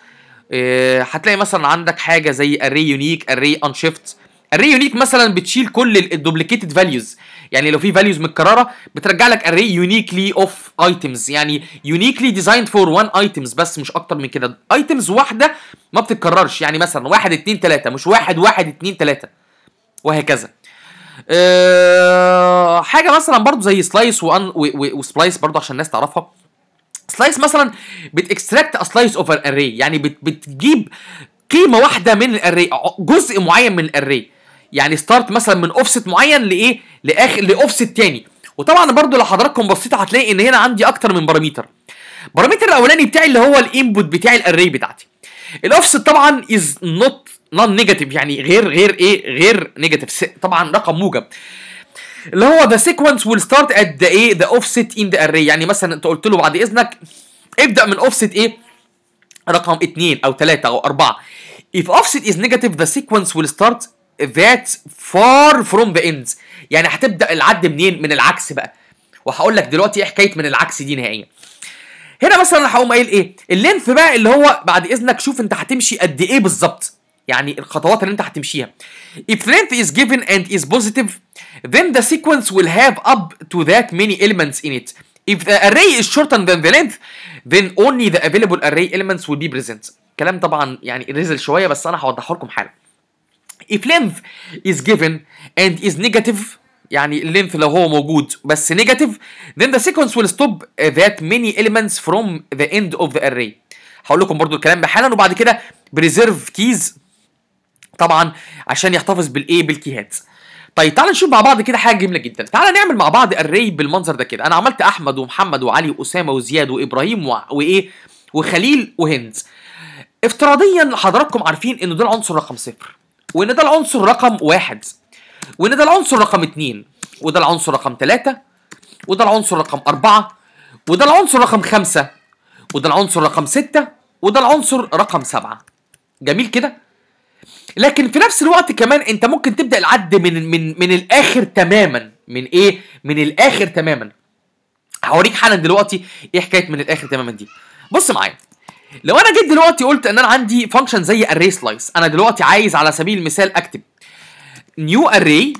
هتلاقي مثلا عندك حاجه زي اري يونيك اري ان شيفت اري يونيك مثلا بتشيل كل الدوبليكيتد فاليوز يعني لو في فاليوز متكرره بترجع لك اري يونيكلي اوف ايتمز يعني يونيكلي ديزايند فور وان ايتمز بس مش اكتر من كده ايتمز واحده ما بتتكررش يعني مثلا واحد اتنين تلاته مش واحد واحد اتنين تلاته وهكذا آه، حاجه مثلا برضو زي سلايس وان وسبلايس برضو عشان الناس تعرفها سلايس مثلا بتاكستراكت سلايس اوف اري يعني بت بتجيب قيمه واحده من الاري جزء معين من الاري يعني ستارت مثلا من اوفست معين لايه لاخر لاوفست تاني وطبعا برضو لو حضراتكم بصيتوا هتلاقي ان هنا عندي اكتر من باراميتر باراميتر الاولاني بتاعي اللي هو الانبوت بتاعي الاري بتاعتي الاوفست طبعا از نوت نون نيجاتيف يعني غير غير ايه غير نيجاتيف طبعا رقم موجب اللي هو ذا سيكونس ويل ستارت ات ذا ايه ذا اوف سيت ان ذا اري يعني مثلا انت قلت له بعد اذنك ابدا من اوف سيت ايه رقم 2 او 3 او 4 if offset is negative the sequence will start that far from the end يعني هتبدا العد منين من العكس بقى وهقول لك دلوقتي ايه حكايه من العكس دي نهائيا هنا مثلا هقوم قايل ايه اللينث بقى اللي هو بعد اذنك شوف انت هتمشي قد ايه بالظبط يعني الخطوات اللي انت هتمشيها if length is given and is positive then the sequence will have up to that many elements in it if the array is shorter than the length then only the available array elements will be present كلام طبعا يعني رزل شويه بس انا هوضحه لكم حالا if length is given and is negative يعني اللينث لو هو موجود بس negative then the sequence will stop that many elements from the end of the array هقول لكم برضو الكلام ده حالا وبعد كده بريزيرف كيز طبعا عشان يحتفظ بالايه بالكيهات طيب تعال نشوف مع بعض كده حاجه جميله جدا تعال نعمل مع بعض الري بالمنظر ده كده انا عملت احمد ومحمد وعلي واسامه وزياد وابراهيم وايه وخليل وهند افتراضيا حضراتكم عارفين ان ده العنصر رقم صفر وان ده العنصر رقم واحد وان ده العنصر رقم اتنين وده العنصر رقم تلاتة وده العنصر رقم أربعة وده العنصر رقم خمسة وده العنصر رقم ستة وده العنصر رقم سبعة جميل كده لكن في نفس الوقت كمان انت ممكن تبدا العد من من من الاخر تماما من ايه من الاخر تماما هوريك حالا دلوقتي ايه حكايه من الاخر تماما دي بص معايا لو انا جيت دلوقتي قلت ان انا عندي فانكشن زي array slice انا دلوقتي عايز على سبيل المثال اكتب new array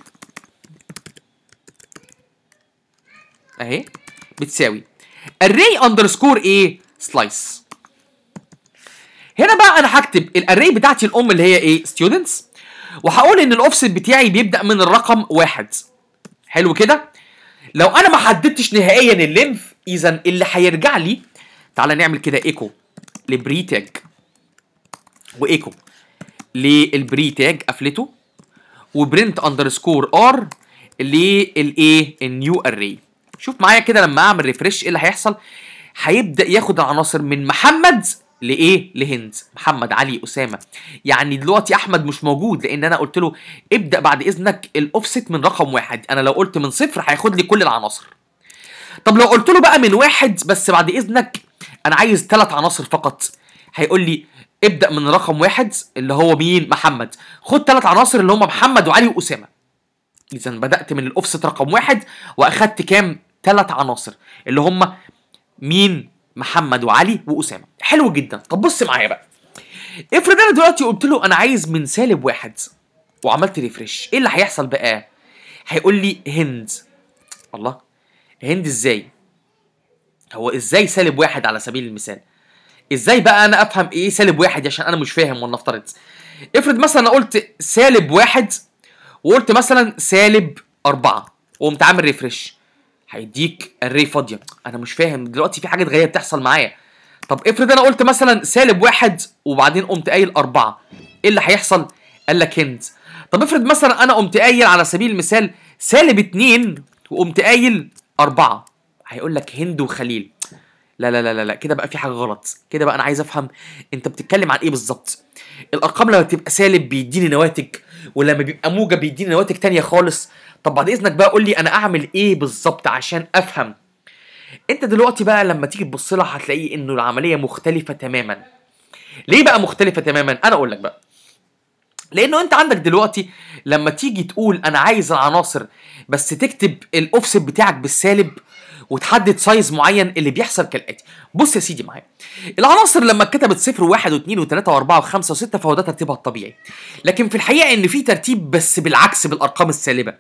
اهي بتساوي array underscore ايه slice هنا بقى انا هكتب الاري بتاعتي الام اللي هي ايه ستودنتس وهقول ان الاوفسيت بتاعي بيبدا من الرقم واحد حلو كده لو انا ما حددتش نهائيا اللينف اذا اللي هيرجع لي تعالى نعمل كده ايكو لبري تاج وايكو للبري تاج قفلته وبرنت اندرسكور ار للايه النيو اري شوف معايا كده لما اعمل ريفرش ايه اللي هيحصل هيبدا ياخد العناصر من محمد لايه لهند محمد علي اسامه يعني دلوقتي احمد مش موجود لان انا قلت له ابدا بعد اذنك الاوفست من رقم واحد انا لو قلت من صفر هياخد لي كل العناصر طب لو قلت له بقى من واحد بس بعد اذنك انا عايز ثلاث عناصر فقط هيقول لي ابدا من رقم واحد اللي هو مين محمد خد ثلاث عناصر اللي هم محمد وعلي واسامه اذا بدات من الاوفست رقم واحد واخدت كام ثلاث عناصر اللي هم مين محمد وعلي واسامه حلو جدا طب بص معايا بقى افرض انا دلوقتي قلت له انا عايز من سالب واحد وعملت ريفرش ايه اللي هيحصل بقى هيقول لي هند الله هند ازاي هو ازاي سالب واحد على سبيل المثال ازاي بقى انا افهم ايه سالب واحد عشان انا مش فاهم ولنفترض افرض مثلا انا قلت سالب واحد وقلت مثلا سالب اربعة وقمت عامل ريفرش هيديك الري فاضيه انا مش فاهم دلوقتي في حاجه غريبه بتحصل معايا طب افرض انا قلت مثلا سالب واحد وبعدين قمت قايل اربعه ايه اللي هيحصل؟ قال لك هند طب افرض مثلا انا قمت قايل على سبيل المثال سالب اتنين وقمت قايل اربعه هيقول لك هند وخليل لا لا لا لا كده بقى في حاجه غلط كده بقى انا عايز افهم انت بتتكلم عن ايه بالظبط الارقام لما بتبقى سالب بيديني نواتج ولما بيبقى موجب بيديني نواتج تانية خالص طب بعد اذنك بقى قول لي انا اعمل ايه بالظبط عشان افهم انت دلوقتي بقى لما تيجي تبص لها هتلاقي انه العمليه مختلفه تماما ليه بقى مختلفه تماما انا اقول لك بقى لانه انت عندك دلوقتي لما تيجي تقول انا عايز العناصر بس تكتب الاوفست بتاعك بالسالب وتحدد سايز معين اللي بيحصل كالاتي بص يا سيدي معايا العناصر لما اتكتبت صفر و واثنين وثلاثة واربعة وخمسة وستة فهو ده ترتيبها الطبيعي لكن في الحقيقة ان في ترتيب بس بالعكس بالارقام السالبة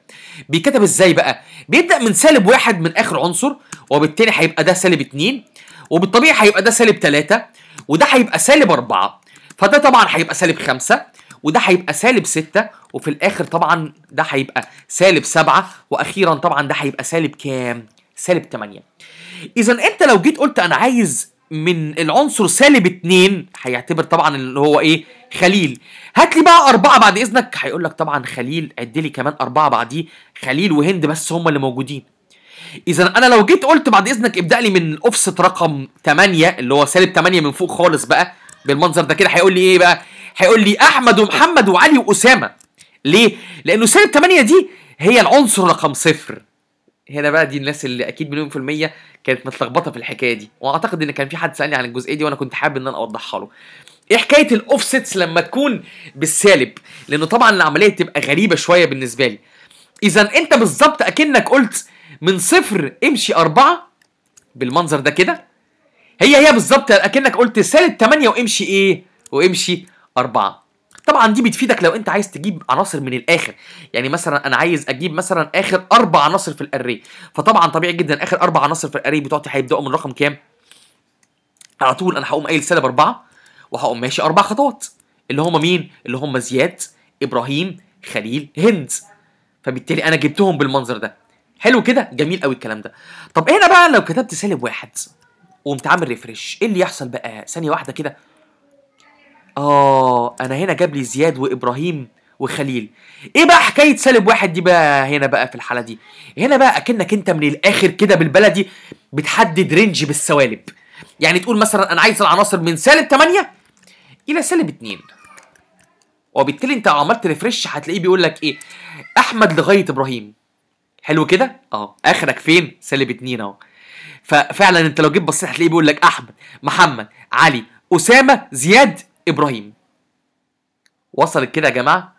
بيتكتب ازاي بقى بيبدأ من سالب واحد من اخر عنصر وبالتالي هيبقى ده سالب اثنين وبالطبيعي هيبقى ده سالب ثلاثة وده هيبقى سالب أربعة فده طبعا هيبقى سالب خمسة وده هيبقى سالب ستة وفي الآخر طبعا ده هيبقى سالب سبعة وأخيرا طبعا ده هيبقى سالب كام؟ سالب 8 اذا انت لو جيت قلت انا عايز من العنصر سالب 2 هيعتبر طبعا اللي هو ايه خليل هات لي بقى أربعة بعد إذنك هيقول لك طبعا خليل عد لي كمان أربعة بعديه خليل وهند بس هم اللي موجودين إذا أنا لو جيت قلت بعد إذنك ابدأ لي من أوفست رقم 8 اللي هو سالب 8 من فوق خالص بقى بالمنظر ده كده هيقول لي إيه بقى؟ هيقول لي أحمد ومحمد وعلي وأسامة ليه؟ لأنه سالب 8 دي هي العنصر رقم صفر هنا بقى دي الناس اللي اكيد مليون في الميه كانت متلخبطه في الحكايه دي واعتقد ان كان في حد سالني عن الجزئيه دي وانا كنت حابب ان انا اوضحها له ايه حكايه الاوفسيتس لما تكون بالسالب لانه طبعا العمليه بتبقى غريبه شويه بالنسبه لي اذا انت بالظبط اكنك قلت من صفر امشي أربعة بالمنظر ده كده هي هي بالظبط اكنك قلت سالب 8 وامشي ايه وامشي أربعة طبعا دي بتفيدك لو انت عايز تجيب عناصر من الاخر يعني مثلا انا عايز اجيب مثلا اخر اربع عناصر في الاري فطبعا طبيعي جدا اخر اربع عناصر في الاري بتوعتي هيبداوا من رقم كام على طول انا هقوم قايل سالب اربعه وهقوم ماشي اربع خطوات اللي هم مين اللي هم زياد ابراهيم خليل هند فبالتالي انا جبتهم بالمنظر ده حلو كده جميل قوي الكلام ده طب هنا بقى لو كتبت سالب واحد وقمت عامل ريفرش ايه اللي يحصل بقى ثانيه واحده كده اه انا هنا جاب لي زياد وابراهيم وخليل ايه بقى حكايه سالب واحد دي بقى هنا بقى في الحاله دي هنا بقى اكنك انت من الاخر كده بالبلدي بتحدد رينج بالسوالب يعني تقول مثلا انا عايز العناصر من سالب 8 الى سالب 2 وبالتالي انت عملت ريفرش هتلاقيه بيقول لك ايه احمد لغايه ابراهيم حلو كده اه اخرك فين سالب 2 اهو ففعلا انت لو جيت بصيت هتلاقيه بيقول لك احمد محمد علي اسامه زياد ابراهيم وصلت كده يا جماعه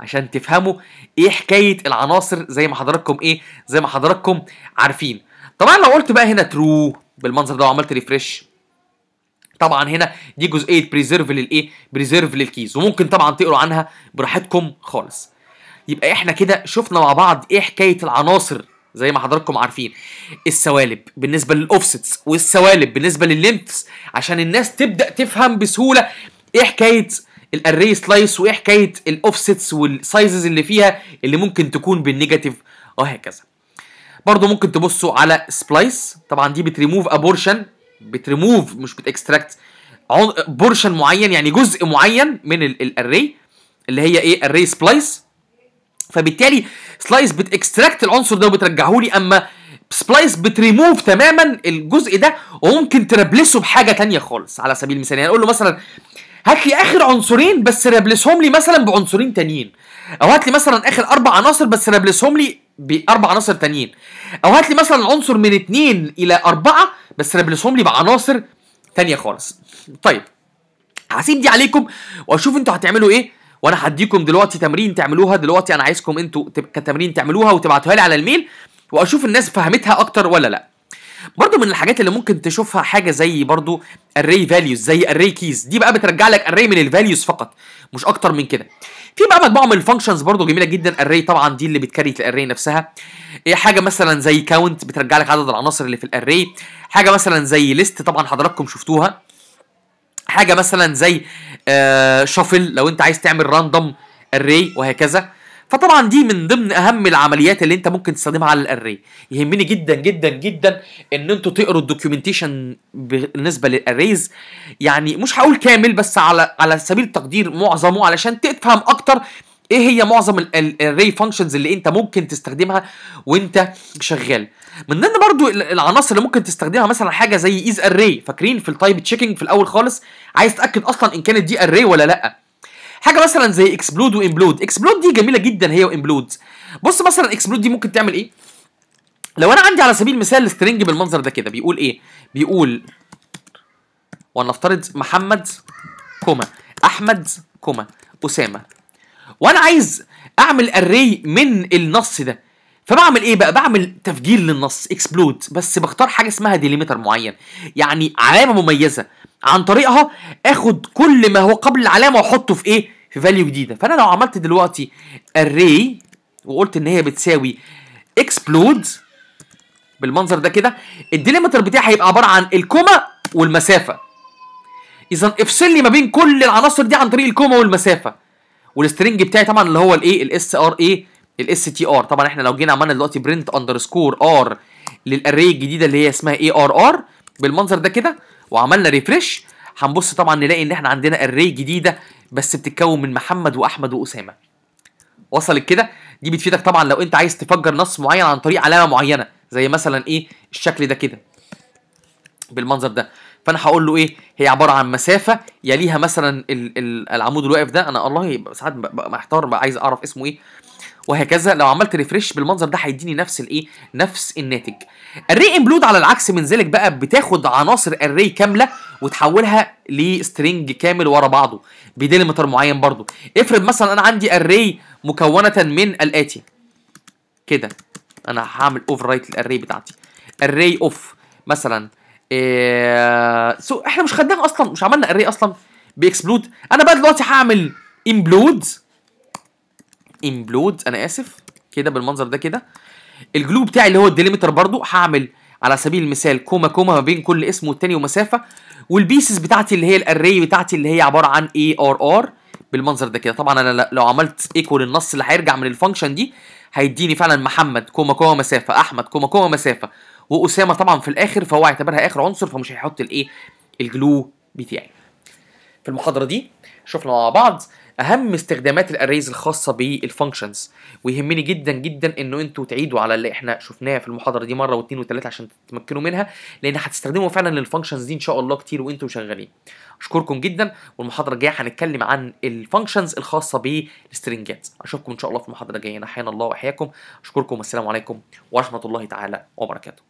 عشان تفهموا ايه حكايه العناصر زي ما حضراتكم ايه زي ما حضراتكم عارفين طبعا لو قلت بقى هنا ترو بالمنظر ده وعملت ريفرش طبعا هنا دي جزئيه بريزيرف للايه بريزيرف للكيز وممكن طبعا تقروا عنها براحتكم خالص يبقى احنا كده شفنا مع بعض ايه حكايه العناصر زي ما حضراتكم عارفين السوالب بالنسبه للاوفسيتس والسوالب بالنسبه لللينكس عشان الناس تبدا تفهم بسهوله ايه حكايه الاري سلايس وايه حكايه الاوفسيتس والسايزز اللي فيها اللي ممكن تكون بالنيجاتيف وهكذا برضو ممكن تبصوا على سبلايس طبعا دي بتريموف ابورشن بتريموف مش بتاكستراكت بورشن معين يعني جزء معين من الاري اللي هي ايه اري سبلايس فبالتالي سلايس بتاكستراكت العنصر ده وبترجعه لي اما سبلايس بتريموف تماما الجزء ده وممكن تربلسه بحاجه تانية خالص على سبيل المثال يعني اقول له مثلا هات لي اخر عنصرين بس رابلسهم لي مثلا بعنصرين تانيين او هات لي مثلا اخر اربع عناصر بس رابلسهم لي باربع عناصر تانيين او هات لي مثلا عنصر من اتنين الى اربعه بس رابلسهم لي بعناصر تانيه خالص طيب هسيب دي عليكم واشوف انتوا هتعملوا ايه وانا هديكم دلوقتي تمرين تعملوها دلوقتي انا عايزكم انتوا كتمرين تعملوها وتبعتوها لي على الميل واشوف الناس فهمتها اكتر ولا لا برضو من الحاجات اللي ممكن تشوفها حاجه زي برضو الري فاليوز زي الري كيز دي بقى بترجع لك الري من الفاليوز فقط مش اكتر من كده في بقى مجموعه من الفانكشنز برضو جميله جدا الري طبعا دي اللي بتكري الاري نفسها إيه، حاجه مثلا زي كاونت بترجع لك عدد العناصر اللي في الاري حاجه مثلا زي ليست طبعا حضراتكم شفتوها حاجه مثلا زي آه شافل لو انت عايز تعمل راندوم الري وهكذا فطبعا دي من ضمن اهم العمليات اللي انت ممكن تستخدمها على الاري يهمني جدا جدا جدا ان انتوا تقروا الدوكيومنتيشن بالنسبه للاريز يعني مش هقول كامل بس على على سبيل التقدير معظمه علشان تفهم اكتر ايه هي معظم الاري فانكشنز اللي انت ممكن تستخدمها وانت شغال من ضمن برضو العناصر اللي ممكن تستخدمها مثلا حاجه زي ايز اري فاكرين في التايب تشيكنج في الاول خالص عايز تاكد اصلا ان كانت دي اري ولا لا حاجه مثلا زي اكسبلود وامبلود اكسبلود دي جميله جدا هي وامبلود بص مثلا اكسبلود دي ممكن تعمل ايه لو انا عندي على سبيل المثال سترنج بالمنظر ده كده بيقول ايه بيقول ولنفترض محمد كوما احمد كوما اسامه وانا عايز اعمل اري من النص ده فبعمل ايه بقى بعمل تفجير للنص اكسبلود بس بختار حاجه اسمها ديليميتر معين يعني علامه مميزه عن طريقها اخد كل ما هو قبل العلامه واحطه في ايه في فاليو جديده فانا لو عملت دلوقتي array وقلت ان هي بتساوي explode بالمنظر ده كده الديليمتر بتاعي هيبقى عباره عن الكوما والمسافه اذا افصل لي ما بين كل العناصر دي عن طريق الكوما والمسافه والسترنج بتاعي طبعا اللي هو الايه الاس ار اي الاس تي ار طبعا احنا لو جينا عملنا دلوقتي برنت اندرسكور ار للاري الجديده اللي هي اسمها اي ار ار بالمنظر ده كده وعملنا ريفرش هنبص طبعا نلاقي ان احنا عندنا اري جديده بس بتتكون من محمد واحمد واسامه وصلت كده دي بتفيدك طبعا لو انت عايز تفجر نص معين عن طريق علامه معينه زي مثلا ايه الشكل ده كده بالمنظر ده فانا هقول له ايه هي عباره عن مسافه يليها مثلا العمود الواقف ده انا الله ساعات محتار عايز اعرف اسمه ايه وهكذا لو عملت ريفرش بالمنظر ده هيديني نفس الايه نفس الناتج الري امبلود على العكس من ذلك بقى بتاخد عناصر الري كامله وتحولها لسترنج كامل ورا بعضه بديليمتر معين برضه افرض مثلا انا عندي الري مكونه من الاتي كده انا هعمل اوفر رايت للاري بتاعتي الري اوف مثلا إيه... سو احنا مش خدناها اصلا مش عملنا الري اصلا بيكسبلود انا بقى دلوقتي هعمل امبلود امبلود انا اسف كده بالمنظر ده كده الجلو بتاعي اللي هو الديليمتر برضو هعمل على سبيل المثال كوما كوما ما بين كل اسم والتاني ومسافه والبيسز بتاعتي اللي هي الاري بتاعتي اللي هي عباره عن اي ار ار بالمنظر ده كده طبعا انا لو عملت ايكو للنص اللي هيرجع من الفانكشن دي هيديني فعلا محمد كوما كوما مسافه احمد كوما كوما مسافه واسامه طبعا في الاخر فهو هيعتبرها اخر عنصر فمش هيحط الايه الجلو بتاعي في المحاضره دي شفنا مع بعض اهم استخدامات الاريز الخاصه بالفانكشنز ويهمني جدا جدا انه انتوا تعيدوا على اللي احنا شفناه في المحاضره دي مره واثنين وثلاثه عشان تتمكنوا منها لان هتستخدموا فعلا للفانكشنز دي ان شاء الله كتير وانتوا شغالين اشكركم جدا والمحاضره الجايه هنتكلم عن الفانكشنز الخاصه بالسترنجات اشوفكم ان شاء الله في المحاضره الجايه انا الله واحياكم اشكركم والسلام عليكم ورحمه الله تعالى وبركاته